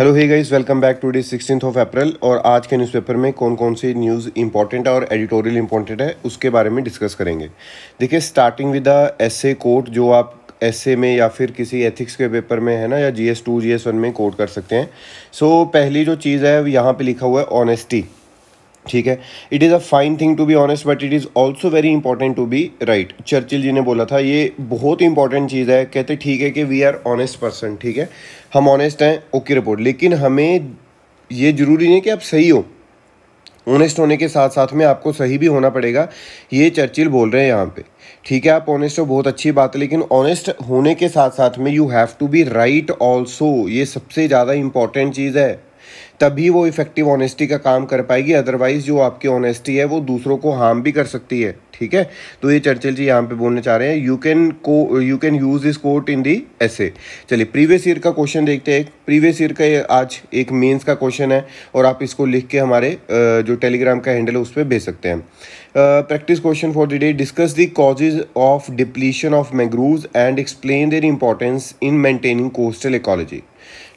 hello hey guys welcome back today sixteen of April और आज के newspaper में कौन कौन सी न्यूज़ इंपॉर्टेंट है और एडिटोरियल इंपॉर्टेंट है उसके बारे में डिस्कस करेंगे देखिए starting with the essay quote जो आप एसए में या फिर किसी एथिक्स के पेपर में है ना या G S two G S one में कोड कर सकते हैं सो so, पहली जो चीज़ है यहाँ पर लिखा हुआ है ऑनेस्टी ठीक है it is a fine thing to be honest but it is also very important to be right Churchill ji ने बोला था ये बहुत इंपॉर्टेंट चीज़ है कहते ठीक है कि वी आर ऑनेस्ट पर्सन ठीक है हम ऑनेस्ट हैं ओके रिपोर्ट लेकिन हमें ये ज़रूरी नहीं कि आप सही हो ऑनेस्ट होने के साथ साथ में आपको सही भी होना पड़ेगा ये चर्चिल बोल रहे हैं यहाँ पे ठीक है आप ऑनेस्ट हो बहुत अच्छी बात है लेकिन ऑनेस्ट होने के साथ साथ में you have to be right also ये सबसे ज़्यादा इंपॉर्टेंट चीज़ है तभी वो इफेक्टिव ऑनेस्टी का काम कर पाएगी अदरवाइज जो आपकी ऑनेस्टी है वो दूसरों को हार्म भी कर सकती है ठीक है तो ये चर्चिल जी यहाँ पे बोलना चाह रहे हैं यू कैन को you can use this quote in the essay चलिए प्रीवियस ईयर का क्वेश्चन देखते हैं प्रीवियस ईयर का आज एक मेन्स का क्वेश्चन है और आप इसको लिख के हमारे जो टेलीग्राम का हैंडल है उस पर भेज सकते हैं practice question for the day discuss the causes of depletion of mangrove and explain their importance in maintaining coastal ecology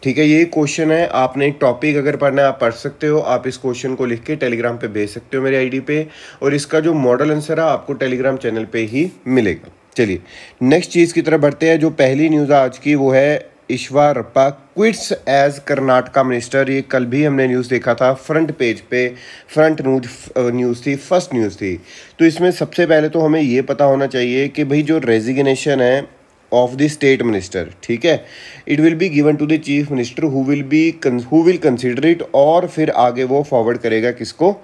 ठीक है ये क्वेश्चन है आपने एक टॉपिक अगर पढ़ना है आप पढ़ सकते हो आप इस क्वेश्चन को लिख के टेलीग्राम पे भेज सकते हो मेरे आईडी पे और इसका जो मॉडल आंसर है आपको टेलीग्राम चैनल पे ही मिलेगा चलिए नेक्स्ट चीज़ की तरफ बढ़ते हैं जो पहली न्यूज़ आज की वो है Eshwarappa quits as Karnataka minister ये कल भी हमने न्यूज़ देखा था फ्रंट पेज पे फ्रंट न्यूज न्यूज़ थी फर्स्ट न्यूज़ थी तो इसमें सबसे पहले तो हमें ये पता होना चाहिए कि भाई जो रेजिग्नेशन है ऑफ द स्टेट मिनिस्टर ठीक है it will be given to the chief minister who will be who will consider it और फिर आगे वो फॉरवर्ड करेगा किसको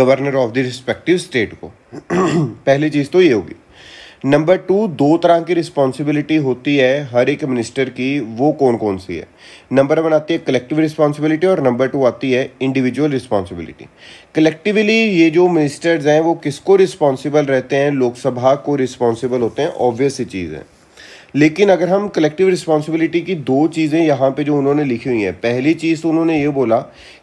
governor of the respective state को पहली चीज़ तो ये होगी नंबर टू दो तरह की रिस्पॉन्सिबिलिटी होती है हर एक मिनिस्टर की वो कौन कौन सी है नंबर वन आती है कलेक्टिव रिस्पॉन्सिबिलिटी और नंबर टू आती है इंडिविजुअल रिस्पॉन्सिबिलिटी कलेक्टिवली ये जो मिनिस्टर्स हैं वो किसको रिस्पॉन्सिबल रहते हैं लोकसभा को रिस्पॉन्सिबल होते हैं ऑब्वियस ही चीज़ है लेकिन अगर हम कलेक्टिव रिस्पॉन्सिबिलिटी की दो चीज़ें यहाँ पे जो उन्होंने लिखी हुई हैं पहली चीज़ तो उन्होंने ये बोला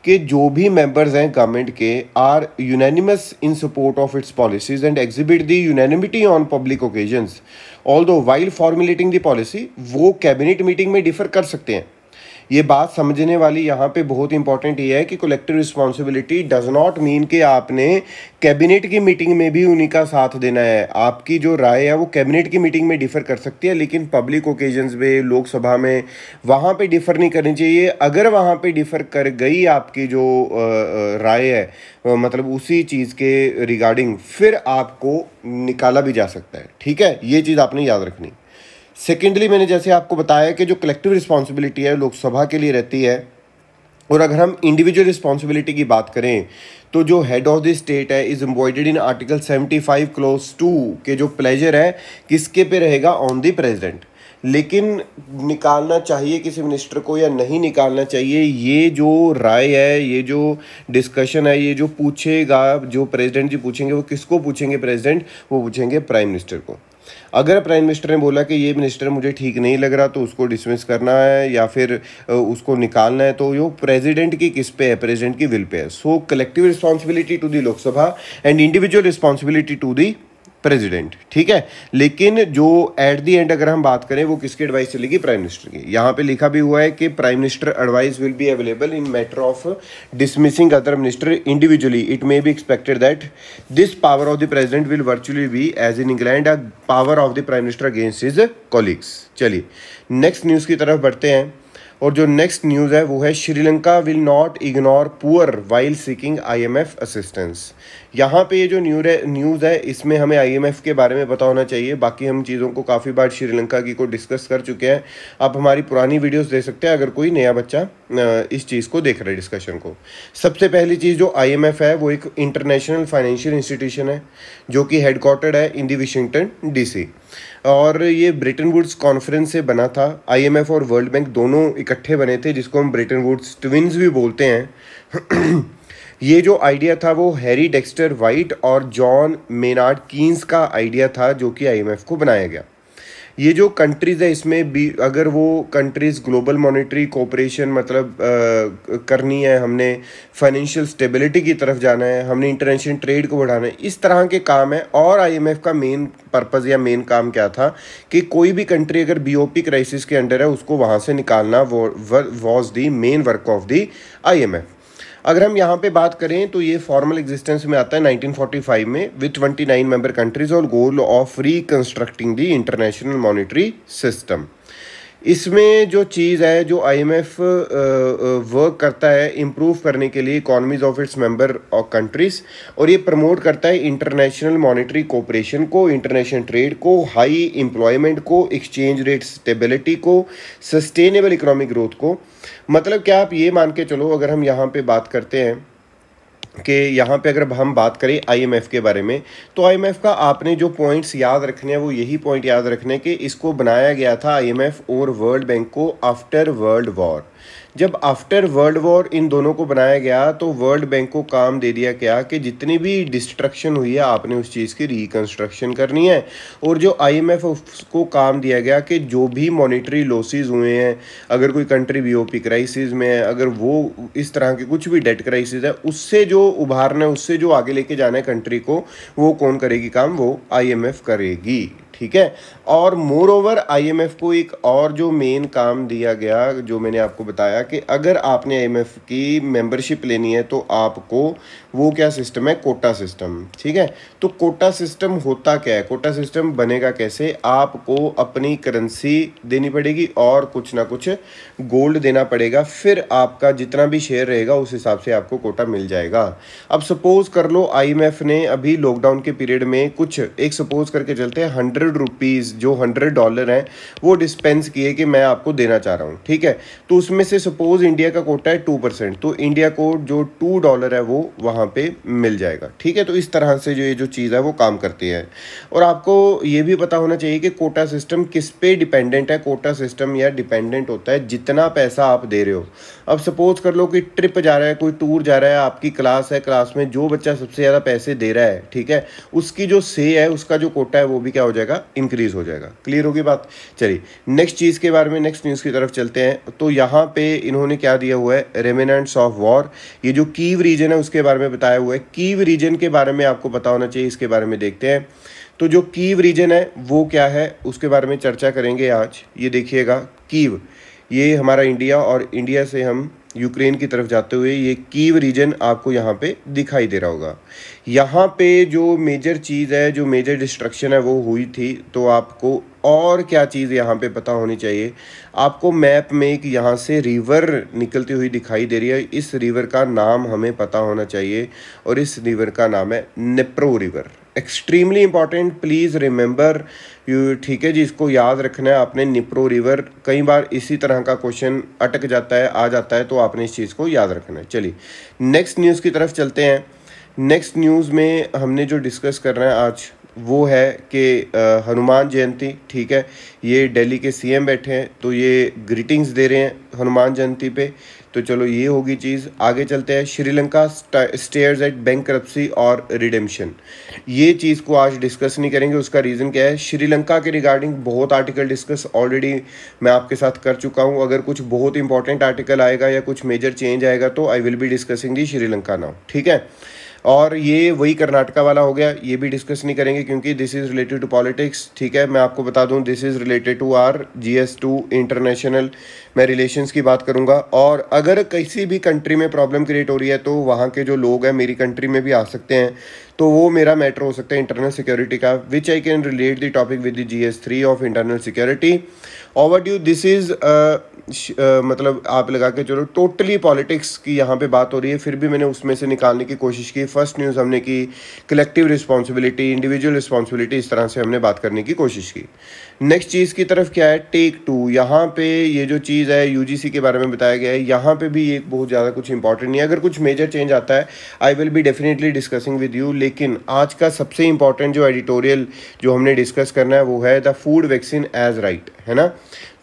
कि जो भी मेंबर्स हैं गवर्नमेंट के are unanimous in support of its policies and exhibit the unanimity on public occasions although while formulating the policy वो कैबिनेट मीटिंग में डिफर कर सकते हैं ये बात समझने वाली यहाँ पे बहुत इंपॉर्टेंट ये है कि collective responsibility does not mean कि आपने कैबिनेट की मीटिंग में भी उन्हीं का साथ देना है आपकी जो राय है वो कैबिनेट की मीटिंग में डिफ़र कर सकती है लेकिन पब्लिक ओकेजन्स में लोकसभा में वहाँ पे डिफ़र नहीं करनी चाहिए अगर वहाँ पे डिफ़र कर गई आपकी जो राय है मतलब उसी चीज़ के रिगार्डिंग फिर आपको निकाला भी जा सकता है ठीक है ये चीज़ आपने याद रखनी सेकेंडली मैंने जैसे आपको बताया कि जो कलेक्टिव रिस्पॉन्सिबिलिटी है लोकसभा के लिए रहती है और अगर हम इंडिविजुअल रिस्पॉन्सिबिलिटी की बात करें तो जो हेड ऑफ द स्टेट है is embodied in article 75 clause two के जो प्लेजर है किसके पे रहेगा ऑन द प्रेजिडेंट लेकिन निकालना चाहिए किसी मिनिस्टर को या नहीं निकालना चाहिए ये जो राय है ये जो डिस्कशन है ये जो पूछेगा जो प्रेसिडेंट जी पूछेंगे वो किसको पूछेंगे प्रेसिडेंट वो पूछेंगे प्राइम मिनिस्टर को अगर प्राइम मिनिस्टर ने बोला कि ये मिनिस्टर मुझे ठीक नहीं लग रहा तो उसको डिसमिस करना है या फिर उसको निकालना है तो यो प्रेसिडेंट की किस पे है प्रेसिडेंट की विल पे है so collective responsibility to the Lok Sabha and individual responsibility to the president ठीक है लेकिन जो एट दी एंड अगर हम बात करें वो किसके एडवाइस चलेगी प्राइम मिनिस्टर की यहाँ पे लिखा भी हुआ है कि prime minister advice will be available in matter of dismissing other minister individually it may be expected that this power of the president will virtually be as in England a power of the prime minister against his colleagues चलिए next news की तरफ बढ़ते हैं और जो next news है वो है Sri Lanka will not ignore poor while seeking IMF assistance यहाँ पे ये जो न्यूज है न्यूज़ है इसमें हमें आईएमएफ के बारे में पता होना चाहिए बाकी हम चीज़ों को काफ़ी बार श्रीलंका की को डिस्कस कर चुके हैं आप हमारी पुरानी वीडियोस दे सकते हैं अगर कोई नया बच्चा इस चीज़ को देख रहा है डिस्कशन को सबसे पहली चीज़ जो आई है वो एक इंटरनेशनल फाइनेंशियल इंस्टीट्यूशन है जो कि हेडक्वार्टर्ड है इन दी वाशिंगटन डी और ये ब्रिटेन वुड्स कॉन्फ्रेंस से बना था आईएमएफ और वर्ल्ड बैंक दोनों इकट्ठे बने थे जिसको हम ब्रिटेन वुड्स ट्विन्स भी बोलते हैं ये जो आइडिया था वो हैरी डेक्स्टर वाइट और जॉन मेनार्ड कीन्स का आइडिया था जो कि आईएमएफ को बनाया गया ये जो कंट्रीज़ है इसमें भी अगर वो कंट्रीज़ ग्लोबल मॉनेटरी कोऑपरेशन मतलब आ, करनी है हमने फाइनेंशियल स्टेबिलिटी की तरफ जाना है हमने इंटरनेशनल ट्रेड को बढ़ाना है इस तरह के काम है और आईएमएफ का मेन पर्पज़ या मेन काम क्या था कि कोई भी कंट्री अगर बीओपी क्राइसिस के अंडर है उसको वहाँ से निकालना was the main work of the I अगर हम यहाँ पे बात करें तो ये फॉर्मल एग्जिस्टेंस में आता है 1945 में विथ 29 मेंबर कंट्रीज और goal of reconstructing the international monetary system इसमें जो चीज़ है जो आईएमएफ वर्क करता है इम्प्रूव करने के लिए इकॉनमीज ऑफ इट्स मेंबर और कंट्रीज़ और ये प्रमोट करता है इंटरनेशनल मॉनेटरी कोऑपरेशन को इंटरनेशनल ट्रेड को हाई एम्प्लॉयमेंट को एक्सचेंज रेट स्टेबिलिटी को सस्टेनेबल इकोनॉमिक ग्रोथ को मतलब क्या आप ये मान के चलो अगर हम यहाँ पर बात करते हैं कि यहाँ पे अगर हम बात करें आईएमएफ के बारे में तो आईएमएफ का आपने जो पॉइंट्स याद रखने हैं वो यही पॉइंट याद रखने कि इसको बनाया गया था आईएमएफ और वर्ल्ड बैंक को आफ्टर वर्ल्ड वॉर जब आफ्टर वर्ल्ड वॉर इन दोनों को बनाया गया तो वर्ल्ड बैंक को काम दे दिया गया कि जितनी भी डिस्ट्रक्शन हुई है आपने उस चीज़ की रिकन्स्ट्रक्शन करनी है और जो आईएमएफ उसको काम दिया गया कि जो भी मॉनिटरी लॉसेज हुए हैं अगर कोई कंट्री पी क्राइसिस में है अगर वो इस तरह के कुछ भी डेट क्राइसिस है उससे जो उभारना है उससे जो आगे लेके जाना है कंट्री को वो कौन करेगी काम वो एफ करेगी ठीक है और मोर ओवर एफ को एक और जो मेन काम दिया गया जो मैंने आपको बताया कि अगर आपने एफ की मेंबरशिप लेनी है तो आपको वो क्या सिस्टम है कोटा सिस्टम ठीक है तो कोटा सिस्टम होता क्या है कोटा सिस्टम बनेगा कैसे आपको अपनी करेंसी देनी पड़ेगी और कुछ ना कुछ गोल्ड देना पड़ेगा फिर आपका जितना भी शेयर रहेगा उस हिसाब से आपको कोटा मिल जाएगा अब सपोज कर लो आई ने अभी लॉकडाउन के पीरियड में कुछ एक सपोज करके चलते हैं हंड्रेड हंड्रेड रुपीज़ जो हंड्रेड डॉलर हैं वो डिस्पेंस किए कि मैं आपको देना चाह रहा हूँ ठीक है तो उसमें से सपोज़ इंडिया का कोटा है टू परसेंट तो इंडिया को जो टू डॉलर है वो वहाँ पे मिल जाएगा ठीक है तो इस तरह से जो ये जो चीज़ है वो काम करती है और आपको ये भी पता होना चाहिए कि कोटा सिस्टम किस पे डिपेंडेंट है कोटा सिस्टम या डिपेंडेंट होता है जितना पैसा आप दे रहे हो अब सपोज कर लो कि ट्रिप जा रहा है कोई टूर जा रहा है आपकी क्लास है क्लास में जो बच्चा सबसे ज़्यादा पैसे दे रहा है ठीक है उसकी जो से है उसका जो कोटा है वो भी क्या हो जाएगा जाएगा इंक्रीज़ हो जाएगा क्लियर होगी बात चलिए नेक्स्ट चीज़ के बारे में नेक्स्ट न्यूज़ की तरफ चलते हैं तो यहाँ पे इन्होंने क्या दिया हुआ है रेमिनेंट्स ऑफ वॉर ये जो कीव रीजन है उसके बारे में बताया हुआ है कीव रीजन के बारे में आपको पता होना चाहिए इसके बारे में देखते हैं तो जो कीव रीजन है वो क्या है उसके बारे में चर्चा करेंगे आज ये देखिएगा कीव ये हमारा इंडिया और इंडिया से हम यूक्रेन की तरफ जाते हुए ये कीव रीजन आपको यहाँ पे दिखाई दे रहा होगा यहाँ पे जो मेजर चीज़ है जो मेजर डिस्ट्रक्शन है वो हुई थी तो आपको और क्या चीज़ यहाँ पे पता होनी चाहिए आपको मैप में एक यहाँ से रिवर निकलती हुई दिखाई दे रही है इस रिवर का नाम हमें पता होना चाहिए और इस रिवर का नाम है नेप्रो river extremely important please remember you ठीक है जी इसको याद रखना है आपने निप्रो रिवर कई बार इसी तरह का क्वेश्चन अटक जाता है आ जाता है तो आपने इस चीज़ को याद रखना है चलिए नेक्स्ट न्यूज़ की तरफ चलते हैं नेक्स्ट न्यूज़ में हमने जो डिस्कस करना है आज वो है कि हनुमान जयंती ठीक है ये दिल्ली के सीएम बैठे हैं तो ये ग्रीटिंग्स दे रहे हैं हनुमान जयंती पे तो चलो ये होगी चीज़ आगे चलते हैं श्रीलंका स्टेयर्स एट बैंक और रिडेम्शन ये चीज़ को आज डिस्कस नहीं करेंगे उसका रीज़न क्या है श्रीलंका के रिगार्डिंग बहुत आर्टिकल डिस्कस ऑलरेडी मैं आपके साथ कर चुका हूँ अगर कुछ बहुत इंपॉर्टेंट आर्टिकल आएगा या कुछ मेजर चेंज आएगा तो I will be discussing the Sri Lanka now ठीक है और ये वही कर्नाटका वाला हो गया ये भी डिस्कस नहीं करेंगे क्योंकि this is related to politics ठीक है मैं आपको बता दूं this is related to our G S two international मैं रिलेशंस की बात करूंगा और अगर किसी भी कंट्री में प्रॉब्लम क्रिएट हो रही है तो वहाँ के जो लोग हैं मेरी कंट्री में भी आ सकते हैं तो वो मेरा मैटर हो सकता है इंटरनल सिक्योरिटी का which I can relate the topic with the G S three of internal security over due this is मतलब आप लगा के चलो टोटली पॉलिटिक्स की यहाँ पे बात हो रही है फिर भी मैंने उसमें से निकालने की कोशिश की फर्स्ट न्यूज़ हमने की कलेक्टिव रिस्पॉन्सिबिलिटी इंडिविजुअल रिस्पॉन्सिबिलिटी इस तरह से हमने बात करने की कोशिश की नेक्स्ट चीज़ की तरफ क्या है टेक टू यहाँ पे ये जो चीज़ है यूजीसी के बारे में बताया गया है यहाँ पे भी एक बहुत ज़्यादा कुछ इंपॉर्टेंट नहीं है अगर कुछ मेजर चेंज आता है I will be definitely discussing with you लेकिन आज का सबसे इंपॉर्टेंट जो एडिटोरियल जो हमने डिस्कस करना है वो है the food vaccine as right है ना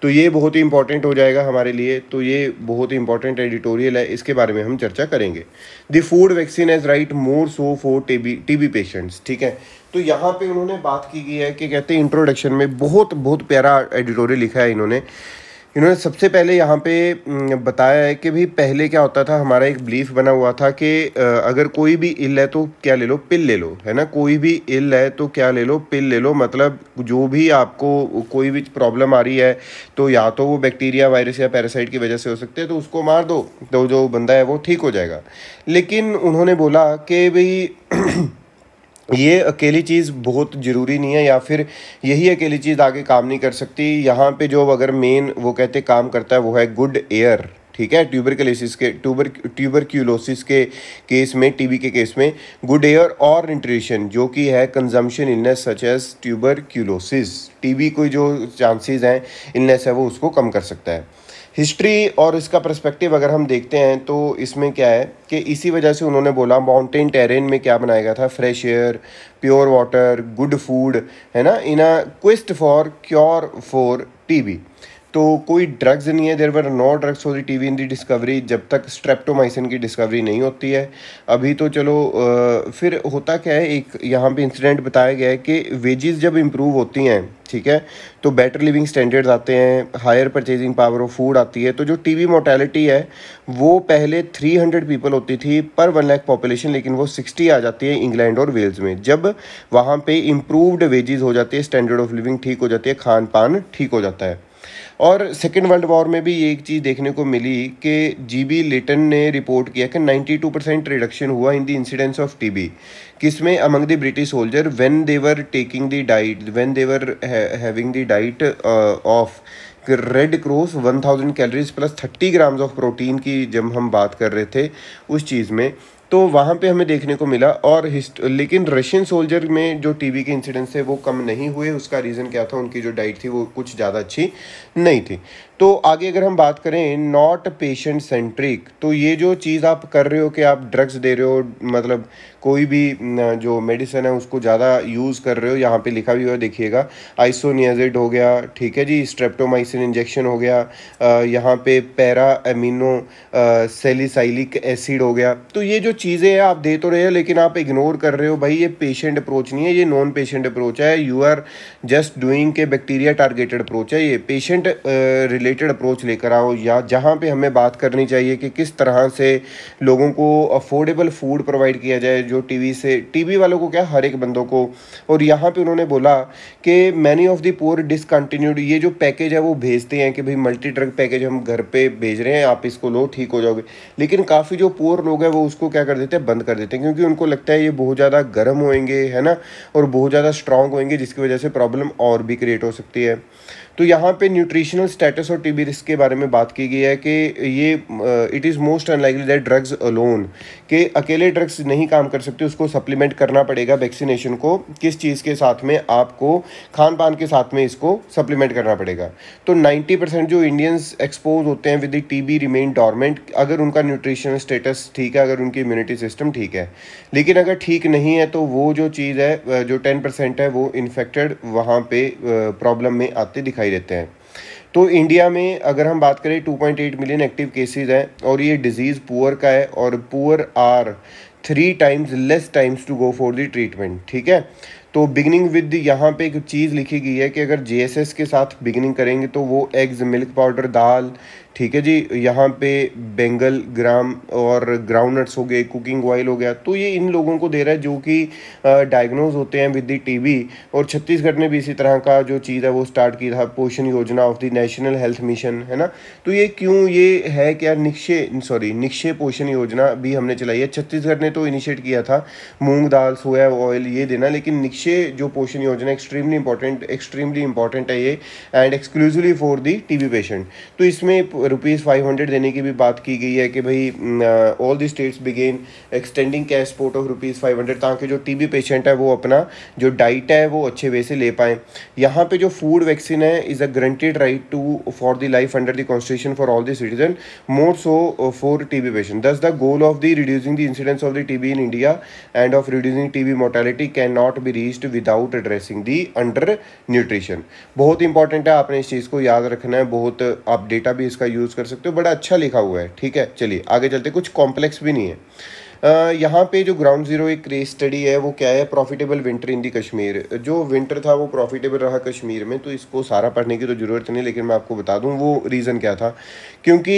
तो ये बहुत ही इंपॉर्टेंट हो जाएगा हमारे लिए तो ये बहुत ही इंपॉर्टेंट एडिटोरियल है इसके बारे में हम चर्चा करेंगे the food vaccine as right more so for TB TB patients ठीक है तो यहाँ पे उन्होंने बात की गई है कि कहते हैं इंट्रोडक्शन में बहुत बहुत प्यारा एडिटोरियल लिखा है इन्होंने इन्होंने सबसे पहले यहाँ पे बताया है कि भाई पहले क्या होता था हमारा एक बिलीफ बना हुआ था कि अगर कोई भी इल है तो क्या ले लो पिल ले लो है ना कोई भी इल है तो क्या ले लो पिल ले लो मतलब जो भी आपको कोई भी प्रॉब्लम आ रही है तो या तो वो बैक्टीरिया वायरस या पैरासाइट की वजह से हो सकते हैं तो उसको मार दो तो जो बंदा है वो ठीक हो जाएगा लेकिन उन्होंने बोला कि भाई ये अकेली चीज़ बहुत ज़रूरी नहीं है या फिर यही अकेली चीज़ आगे काम नहीं कर सकती यहाँ पे जो अगर मेन वो कहते काम करता है वो है गुड एयर ठीक है ट्यूबरकलेसिस के ट्यूबर ट्यूबरक्यूलोसिस के केस में टीबी के केस में गुड एयर और न्यूट्रिशन जो कि है consumption illness such as tuberculosis TB कोई जो चांसेस हैं इलनेस है वो उसको कम कर सकता है हिस्ट्री और इसका पर्सपेक्टिव अगर हम देखते हैं तो इसमें क्या है कि इसी वजह से उन्होंने बोला माउंटेन टेरेन में क्या बनाया गया था fresh air pure water good food है ना in a for cure for TB तो कोई ड्रग्स नहीं है there were no drugs for the T B in the discovery जब तक स्ट्रेप्टोमाइसिन की डिस्कवरी नहीं होती है अभी तो चलो फिर होता क्या है एक यहाँ पे इंसिडेंट बताया गया है कि वेजेस जब इम्प्रूव होती हैं ठीक है तो बेटर लिविंग स्टैंडर्ड्स आते हैं higher purchasing power of food आती है तो जो वी मोटेलिटी है वो पहले हंड्रेड पीपल होती थी पर वन लैख पॉपुलेशन लेकिन वो सिक्सटी आ जाती है इंग्लैंड और वेल्स में जब वहाँ पर इम्प्रूवड वेजेज़ हो जाती है स्टैंडर्ड ऑफ लिविंग ठीक हो जाती है खान पान ठीक हो जाता है और सेकेंड वर्ल्ड वॉर में भी ये एक चीज़ देखने को मिली कि जी बी लिटन ने रिपोर्ट किया कि 92 परसेंट रिडक्शन हुआ in the incidence of T B किसमें among the British soldier when they were taking the diet when they were having the diet of red cross 1000 calories plus 30 grams of protein की जब हम बात कर रहे थे उस चीज़ में तो वहाँ पे हमें देखने को मिला और लेकिन रशियन सोल्जर में जो टीबी के इंसिडेंस थे वो कम नहीं हुए उसका रीज़न क्या था उनकी जो डाइट थी वो कुछ ज़्यादा अच्छी नहीं थी तो आगे अगर हम बात करें नॉट पेशेंट सेंट्रिक तो ये जो चीज़ आप कर रहे हो कि आप ड्रग्स दे रहे हो मतलब कोई भी जो मेडिसिन है उसको ज़्यादा यूज़ कर रहे हो यहाँ पे लिखा भी हुआ देखिएगा आइसोनियाजिड हो गया ठीक है जी स्ट्रेप्टोमाइसिन इंजेक्शन हो गया यहाँ पे पैरा एमिनो सेलिसाइलिक एसिड हो गया तो ये जो चीज़ें हैं आप दे तो रहे हो लेकिन आप इग्नोर कर रहे हो भाई ये पेशेंट अप्रोच नहीं है ये नॉन पेशेंट अप्रोच है यू आर जस्ट डूइंग के बैक्टीरिया टारगेटेड अप्रोच है ये पेशेंट रिले रिलेटेड अप्रोच लेकर आओ या जहाँ पे हमें बात करनी चाहिए कि किस तरह से लोगों को अफोर्डेबल फूड प्रोवाइड किया जाए जो टीवी से टीवी वालों को क्या हर एक बंदों को और यहाँ पे उन्होंने बोला कि many of the poor discontinued ये जो पैकेज है वो भेजते हैं कि भाई मल्टी ड्रग पैकेज हम घर पर भेज रहे हैं आप इसको लो ठीक हो जाओगे लेकिन काफ़ी जो पोर लोग हैं वो उसको क्या कर देते हैं बंद कर देते हैं क्योंकि उनको लगता है ये बहुत ज़्यादा गर्म होएंगे है ना और बहुत ज़्यादा स्ट्रांग होएंगे जिसकी वजह से प्रॉब्लम और भी क्रिएट हो सकती है तो यहाँ पे न्यूट्रिशनल स्टेटस और टीबी रिस्क के बारे में बात की गई है कि ये it is most unlikely that drugs alone के अकेले ड्रग्स नहीं काम कर सकते उसको सप्लीमेंट करना पड़ेगा वैक्सीनेशन को किस चीज़ के साथ में आपको खान पान के साथ में इसको सप्लीमेंट करना पड़ेगा तो नाइन्टी परसेंट जो इंडियंस एक्सपोज होते हैं with T B remain dormant अगर उनका न्यूट्रिशनल स्टेटस ठीक है अगर उनकी इम्यूनिटी सिस्टम ठीक है लेकिन अगर ठीक नहीं है तो वो जो चीज़ है जो टेन परसेंट है वो इन्फेक्टेड वहाँ पर प्रॉब्लम में आते दिखाई दिखाई देते हैं तो इंडिया में अगर हम बात करें 2.8 मिलियन एक्टिव केसेस हैं और ये डिजीज़ पुअर का है और poor are three times less times to go for the treatment ठीक है तो बिगनिंग विद यहाँ पे एक चीज़ लिखी गई है कि अगर जे के साथ बिगनिंग करेंगे तो वो एग्स मिल्क पाउडर दाल ठीक है जी यहाँ पे बेंगल ग्राम और ग्राउंड नट्स हो गए कुकिंग ऑयल हो गया तो ये इन लोगों को दे रहा है जो कि डायग्नोज होते हैं विद दी टीबी और छत्तीसगढ़ ने भी इसी तरह का जो चीज़ है वो स्टार्ट की था Poshan Yojana of the national health mission है ना तो ये क्यों ये है क्या निक्षे सॉरी निक्षे पोषण योजना भी हमने चलाई है छत्तीसगढ़ ने तो इनिशिएट किया था मूंग दाल सोया ऑयल ये देना लेकिन निक्षे जो पोषण योजना एक्सट्रीमली इंपॉर्टेंट एक्सट्रीमली इंपॉर्टेंट है ये and exclusively for the TB patient तो इसमें रुपीज़ फाइव हंड्रेड देने की भी बात की गई है कि भाई all the states begin extending cash support of rupees five hundred ताकि जो टीबी पेशेंट है वो अपना जो डाइट है वो अच्छे वे से ले पाएँ यहाँ पे जो फूड वैक्सीन है is a granted right to for the life under the constitution for all the citizen more so for T B patient thus the goal of the reducing the incidence of the T B in India and of reducing T B mortality can not be reached without addressing the under nutrition बहुत important है आपने इस चीज़ को याद रखना है बहुत आप डेटा भी इसका यूज़ कर सकते हो बड़ा अच्छा लिखा हुआ है ठीक है चलिए आगे चलते कुछ कॉम्प्लेक्स भी नहीं है यहाँ पे जो ग्राउंड ज़ीरो एक रेस स्टडी है वो क्या है profitable winter in the Kashmir जो विंटर था वो प्रॉफिटेबल रहा कश्मीर में तो इसको सारा पढ़ने की तो ज़रूरत नहीं लेकिन मैं आपको बता दूँ वो रीज़न क्या था क्योंकि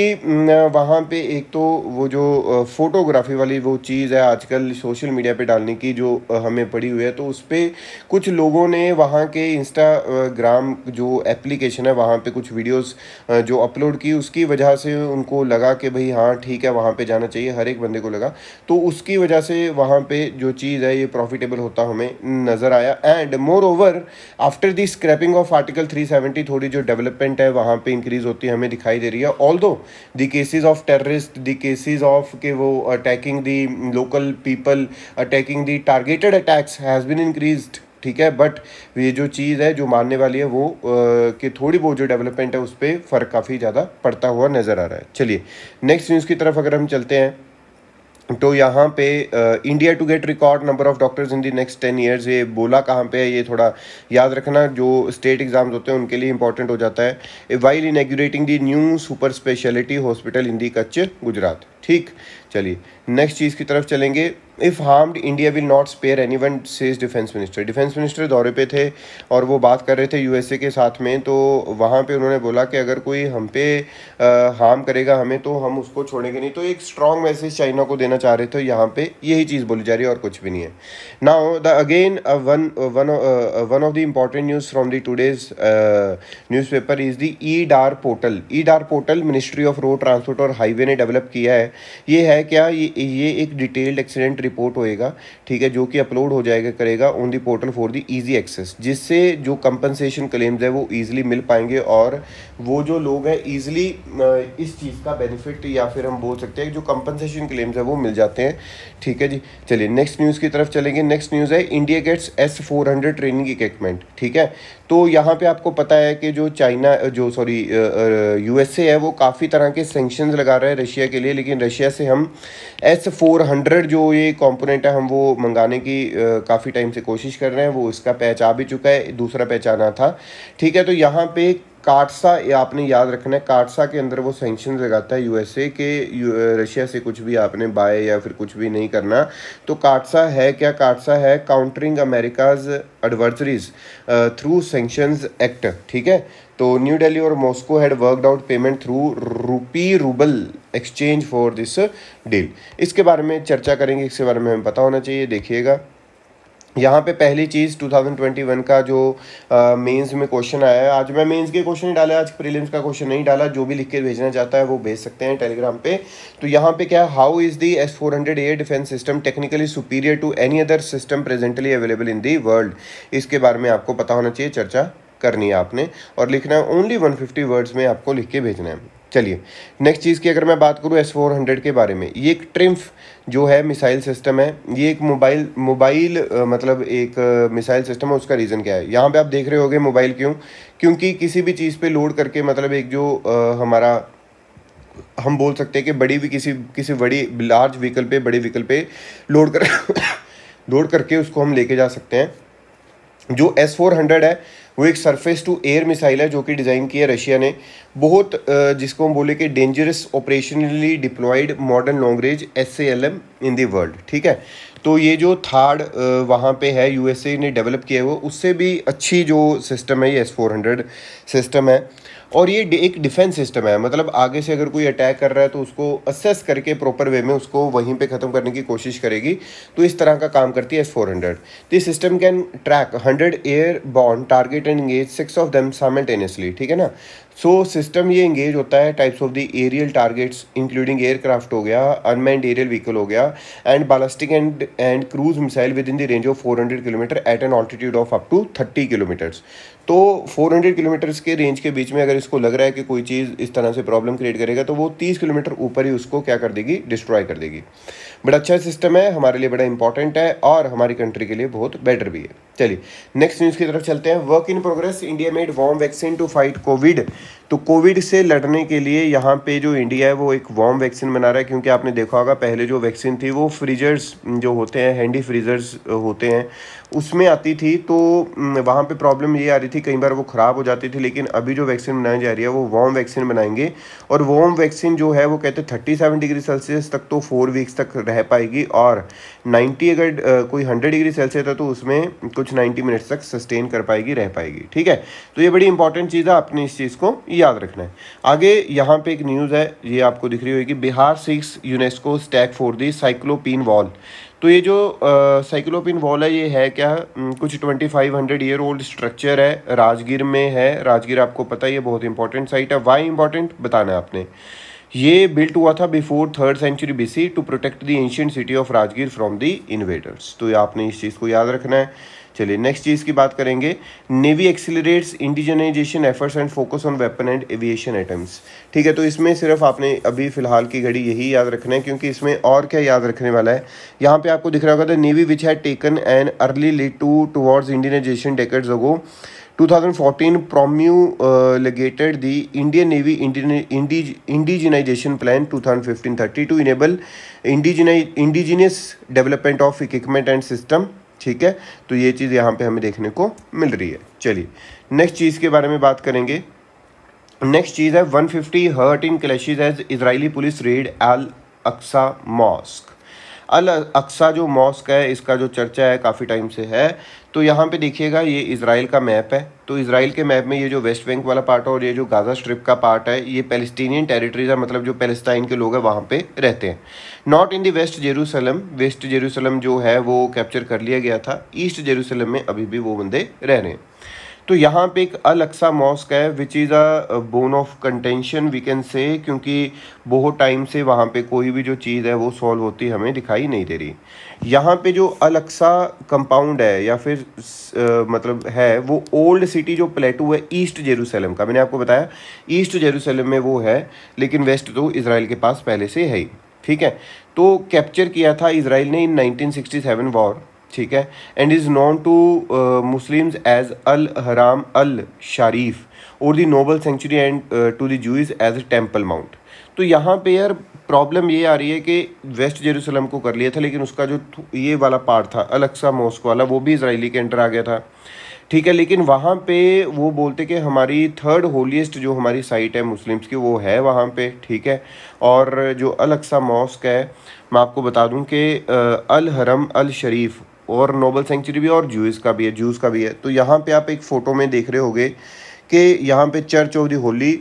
वहाँ पे एक तो वो जो फ़ोटोग्राफी वाली वो चीज़ है आजकल सोशल मीडिया पे डालने की जो हमें पड़ी हुई है तो उस पर कुछ लोगों ने वहाँ के इंस्टाग्राम जो एप्लीकेशन है वहाँ पे कुछ वीडियोस जो अपलोड की उसकी वजह से उनको लगा कि भाई हाँ ठीक है वहाँ पे जाना चाहिए हर एक बंदे को लगा तो तो उसकी वजह से वहाँ पे जो चीज़ है ये प्रॉफिटेबल होता हमें नज़र आया and moreover after the scrapping of article 370 थोड़ी जो डेवलपमेंट है वहाँ पे इंक्रीज़ होती है हमें दिखाई दे रही है although the cases of terrorist the cases of के वो attacking the local people attacking the targeted attacks has been increase ठीक है बट ये जो चीज़ है जो मानने वाली है वो कि थोड़ी बहुत जो डेवलपमेंट है उस पर फ़र्क काफ़ी ज़्यादा पड़ता हुआ नज़र आ रहा है चलिए नेक्स्ट न्यूज़ की तरफ अगर हम चलते हैं तो यहाँ पे India to get record number of doctors in the next ten years ये बोला कहाँ पे है ये थोड़ा याद रखना जो स्टेट एग्जाम्स होते हैं उनके लिए इंपॉर्टेंट हो जाता है while inaugurating the new super speciality hospital in the Kachchh Gujarat ठीक चलिए नेक्स्ट चीज़ की तरफ चलेंगे if harmed India will not spare anyone says defence minister defence minister दौरे पे थे और वो बात कर रहे थे यूएसए के साथ में तो वहाँ पे उन्होंने बोला कि अगर कोई हम पे हार्म करेगा हमें तो हम उसको छोड़ेंगे नहीं तो एक स्ट्रॉन्ग मैसेज चाइना को देना चाह रहे थे यहाँ पे यही चीज़ बोली जा रही है और कुछ भी नहीं है now the again one of the important news from the today's newspaper is the e DAR portal e DAR portal ministry of road transport और हाईवे ने डेवलप किया है ये है क्या ये, ये एक डिटेल्ड एक्सीडेंट रिपोर्ट होएगा ठीक है जो कि अपलोड हो जाएगा करेगा on the portal for the easy access जिससे जो कंपनसेशन क्लेम्स है वो इजीली मिल पाएंगे और वो जो लोग हैं इजीली इस चीज़ का बेनिफिट या फिर हम बोल सकते हैं जो कंपनसेशन क्लेम्स है वो मिल जाते हैं ठीक है जी चलिए नेक्स्ट न्यूज़ की तरफ चलेंगे नेक्स्ट न्यूज़ है India gets S four hundred training equipment ठीक है तो यहाँ पे आपको पता है कि जो चाइना जो सॉरी यूएसए है वो काफ़ी तरह के सेंक्शन लगा रहे हैं रशिया के लिए लेकिन रशिया से हम एस फोर हंड्रेड जो ये एक कंपोनेंट है हम वो मंगाने की काफ़ी टाइम से कोशिश कर रहे हैं वो इसका पैच आ भी चुका है दूसरा पैच आना था ठीक है तो यहाँ पे काटसा या आपने याद रखना है काटसा के अंदर वो सेंक्शन लगाता है यूएसए के रशिया से कुछ भी आपने बाय या फिर कुछ भी नहीं करना तो काटसा है क्या काटसा है countering America's adversaries through sanctions act ठीक है तो न्यू दिल्ली और Moscow had worked out payment through rupee rouble exchange for this deal इसके बारे में चर्चा करेंगे इसके बारे में हमें पता होना चाहिए देखिएगा यहाँ पे पहली चीज़ 2021 का जो मेंस में क्वेश्चन आया है आज मैं मेंस के क्वेश्चन ही डाला आज प्रीलिम्स का क्वेश्चन नहीं डाला जो भी लिख के भेजना चाहता है वो भेज सकते हैं टेलीग्राम पे तो यहाँ पे क्या है how is the S four hundred air defence system technically superior to any other system presently available in the world इसके बारे में आपको पता होना चाहिए चर्चा करनी है आपने और लिखना है ओनली 150 वर्ड्स में आपको लिख के भेजना है चलिए नेक्स्ट चीज़ की अगर मैं बात करूँ एस फोर हंड्रेड के बारे में ये एक ट्रिम्फ जो है मिसाइल सिस्टम है ये एक मोबाइल मोबाइल मतलब एक मिसाइल सिस्टम है उसका रीज़न क्या है यहाँ पे आप देख रहे होगे मोबाइल क्यों क्योंकि किसी भी चीज़ पे लोड करके मतलब एक जो आ, हमारा हम बोल सकते हैं कि बड़ी भी किसी किसी बड़ी लार्ज व्हीकल पे बड़े व्हीकल पे लोड कर लोड करके उसको हम लेके जा सकते हैं जो एस फोर हंड्रेड है वो एक सरफेस टू एयर मिसाइल है जो कि डिज़ाइन किया है रशिया ने बहुत जिसको हम बोले कि dangerous operationally deployed modern long range S in the world ठीक है तो ये जो थार्ड वहाँ पे है यूएसए ने डेवलप किया हुआ उससे भी अच्छी जो सिस्टम है ये एस फोर हंड्रेड सिस्टम है और ये एक डिफेंस सिस्टम है मतलब आगे से अगर कोई अटैक कर रहा है तो उसको असेस करके प्रॉपर वे में उसको वहीं पे ख़त्म करने की कोशिश करेगी तो इस तरह का काम करती है S four hundred this system can track hundred airborne target and engage six of them simultaneously ठीक है ना सो so, सिस्टम ये इंगेज होता है types of the aerial targets including aircraft हो गया अनमैंड एरियल व्हीकल हो गया and ballistic and and cruise missile within the range of 400 kilometre at an altitude of up to 30 kilometres तो 400 kilometres के range के बीच में अगर इसको लग रहा है कि कोई चीज़ इस तरह से प्रॉब्लम क्रिएट करेगा तो वो 30 किलोमीटर ऊपर ही उसको क्या कर देगी डिस्ट्रॉय कर देगी बड़ा अच्छा सिस्टम है हमारे लिए बड़ा इंपॉर्टेंट है और हमारी कंट्री के लिए बहुत बेटर भी है चलिए नेक्स्ट न्यूज़ की तरफ चलते हैं work in progress India made warm vaccine to fight covid तो कोविड से लड़ने के लिए यहाँ पे जो इंडिया है वो एक वॉम वैक्सीन बना रहा है क्योंकि आपने देखा होगा पहले जो वैक्सीन थी वो फ्रीजर्स जो होते हैं हैंडी फ्रीजर्स होते हैं उसमें आती थी तो वहाँ पे प्रॉब्लम ये आ रही थी कई बार वो ख़राब हो जाती थी लेकिन अभी जो वैक्सीन बनाई जा रही है वो वॉम वैक्सीन बनाएंगे और वॉम वैक्सीन जो है वो कहते हैं थर्टी सेवन डिग्री सेल्सियस तक तो फोर वीक्स तक रह पाएगी और नाइन्टी अगर कोई हंड्रेड डिग्री सेल्सियस है तो उसमें कुछ नाइन्टी मिनट्स तक सस्टेन कर पाएगी रह पाएगी ठीक है तो ये बड़ी इंपॉर्टेंट चीज़ है आपने इस चीज़ को याद रखना है आगे यहाँ पर एक न्यूज़ है ये आपको दिख रही होगी Bihar seeks UNESCO tag for the cyclopean wall तो ये जो साइक्लोपिन वॉल है ये है क्या कुछ twenty five hundred year old structure है राजगीर में है राजगीर आपको पता है ये बहुत इंपॉर्टेंट साइट है वाई इंपॉर्टेंट बताना है आपने ये बिल्ट हुआ था before third century BC to protect the ancient city of Rajgir from the invaders तो आपने इस चीज़ को याद रखना है चलिए नेक्स्ट चीज़ की बात करेंगे navy accelerates indigenisation efforts and focus on weapon and aviation items ठीक है तो इसमें सिर्फ आपने अभी फिलहाल की घड़ी यही याद रखना है क्योंकि इसमें और क्या याद रखने वाला है यहाँ पे आपको दिख रहा होगा the navy which had taken an early lead to towards indianisation decades ago 2014 promulgated indigenisation plan two thousand fifteen thirty to enable enable indigenous development of equipment and system ठीक है तो ये चीज़ यहाँ पे हमें देखने को मिल रही है चलिए नेक्स्ट चीज़ के बारे में बात करेंगे नेक्स्ट चीज़ है 150 hurt in clashes as Israeli police raid Al Aqsa mosque Al Aqsa जो मॉस्क है इसका जो चर्चा है काफ़ी टाइम से है तो यहाँ पे देखिएगा ये इसराइल का मैप है तो इसराइल के मैप में ये जो वेस्ट बैंक वाला पार्ट है और ये जो गाज़ा स्ट्रिप का पार्ट है ये पेलस्टीनियन टेरिटरीज है मतलब जो पेलस्टाइन के लोग हैं वहाँ पे रहते हैं not in the west Jerusalem west Jerusalem जो है वो कैप्चर कर लिया गया था ईस्ट जेरूसलम में अभी भी वो बंदे रह रहे हैं तो यहाँ पे एक अल अक्सा मॉस्क है which is a bone of contention we can say क्योंकि बहुत टाइम से वहाँ पे कोई भी जो चीज़ है वो सॉल्व होती हमें दिखाई नहीं दे रही यहाँ पे जो अल अक्सा कंपाउंड है या फिर आ, मतलब है वो ओल्ड सिटी जो प्लेटू है ईस्ट जेरूसलम का मैंने आपको बताया ईस्ट जेरूसलम में वो है लेकिन वेस्ट तो इसराइल के पास पहले से है ही ठीक है तो कैप्चर किया था इसराइल ने इन सेवन वॉर ठीक है and is known to Muslims as Al Haram Al Sharif और the noble sanctuary and to the Jews as a temple mount तो यहाँ पे यार प्रॉब्लम ये आ रही है कि वेस्ट जेरूसलम को कर लिया था लेकिन उसका जो ये वाला पार्ट था अलक्सा मॉस्क वाला वो भी इसराइली के अंडर आ गया था ठीक है लेकिन वहाँ पे वो बोलते कि हमारी थर्ड होलीस्ट जो हमारी साइट है मुस्लिम्स की वो है वहाँ पे ठीक है और जो अलक्सा मॉस्क है मैं आपको बता दूँ कि अल हरम अल शरीफ और नोबल सेंचुरी भी और जूस का भी है जूस का भी है तो यहाँ पे आप एक फ़ोटो में देख रहे होगे कि यहाँ पे चर्च ऑफ दी होली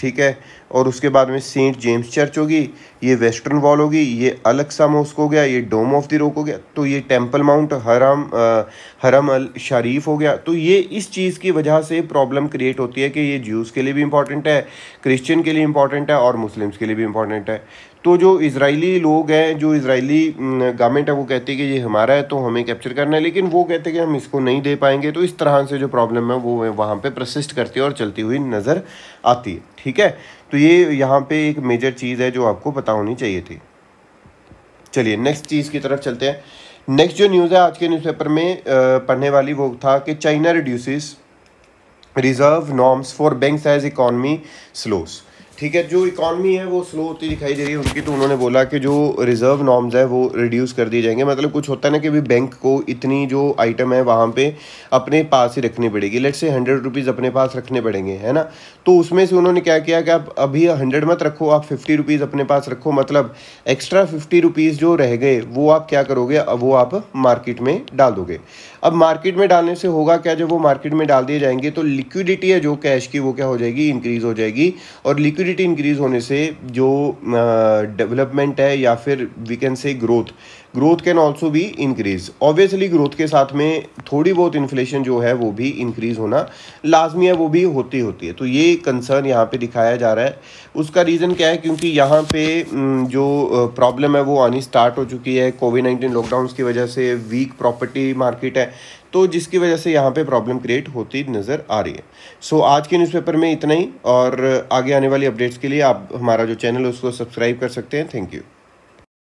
ठीक है और उसके बाद में सेंट जेम्स चर्च होगी ये वेस्टर्न वॉल होगी ये अलक्सा मोस्क हो गया ये डोम ऑफ द रोक हो गया तो ये टेम्पल माउंट हराम हरम अल शरीफ हो गया तो ये इस चीज़ की वजह से प्रॉब्लम क्रिएट होती है कि ये जूस के लिए भी इंपॉर्टेंट है क्रिश्चियन के लिए इंपॉर्टेंट है और मुस्लिम्स के लिए भी इंपॉर्टेंट है तो जो इसराइली लोग हैं जो इसराइली गवर्नमेंट है वो कहती है कि ये हमारा है तो हमें कैप्चर करना है लेकिन वो कहते हैं कि हम इसको नहीं दे पाएंगे तो इस तरह से जो प्रॉब्लम है वो वहाँ पर प्रसिस्ट करती है और चलती हुई नज़र आती है ठीक है तो ये यहाँ पर एक मेजर चीज़ है जो आपको पता होनी चाहिए थी चलिए नेक्स्ट चीज़ की तरफ चलते हैं नेक्स्ट जो न्यूज़ है आज के न्यूज़पेपर में पढ़ने वाली वो था कि China reduces reserve norms for banks as economy slows ठीक है जो इकॉनमी है वो स्लो होती दिखाई दे रही है उनकी तो उन्होंने बोला कि जो रिज़र्व नॉर्म्स है वो रिड्यूस कर दिए जाएंगे मतलब कुछ होता है ना कि भी बैंक को इतनी जो आइटम है वहाँ पे अपने पास ही रखनी पड़ेगी लेट से हंड्रेड रुपीज़ अपने पास रखने पड़ेंगे है ना तो उसमें से उन्होंने क्या किया कि आप अभी हंड्रेड मत रखो आप फिफ्टी रुपीज़ अपने पास रखो मतलब एक्स्ट्रा फिफ्टी रुपीज़ जो रह गए वो आप क्या करोगे वो आप मार्केट में डाल दोगे अब मार्केट में डालने से होगा क्या जब वो मार्केट में डाल दिए जाएंगे तो लिक्विडिटी है जो कैश की वो क्या हो जाएगी इंक्रीज़ हो जाएगी और लिक्विडिटी इंक्रीज़ होने से जो डेवलपमेंट है या फिर we can say growth growth can also भी इंक्रीज ऑब्वियसली ग्रोथ के साथ में थोड़ी बहुत इन्फ्लेशन जो है वो भी इंक्रीज होना लाजमी है वो भी होती होती है तो ये कंसर्न यहाँ पे दिखाया जा रहा है उसका रीज़न क्या है क्योंकि यहाँ पे जो प्रॉब्लम है वो आनी स्टार्ट हो चुकी है कोविड नाइन्टीन लॉकडाउन की वजह से वीक प्रॉपर्टी मार्केट है तो जिसकी वजह से यहाँ पे प्रॉब्लम क्रिएट होती नज़र आ रही है सो so, आज के न्यूज़पेपर में इतना ही और आगे आने वाली अपडेट्स के लिए आप हमारा जो चैनल है उसको सब्सक्राइब कर सकते हैं थैंक यू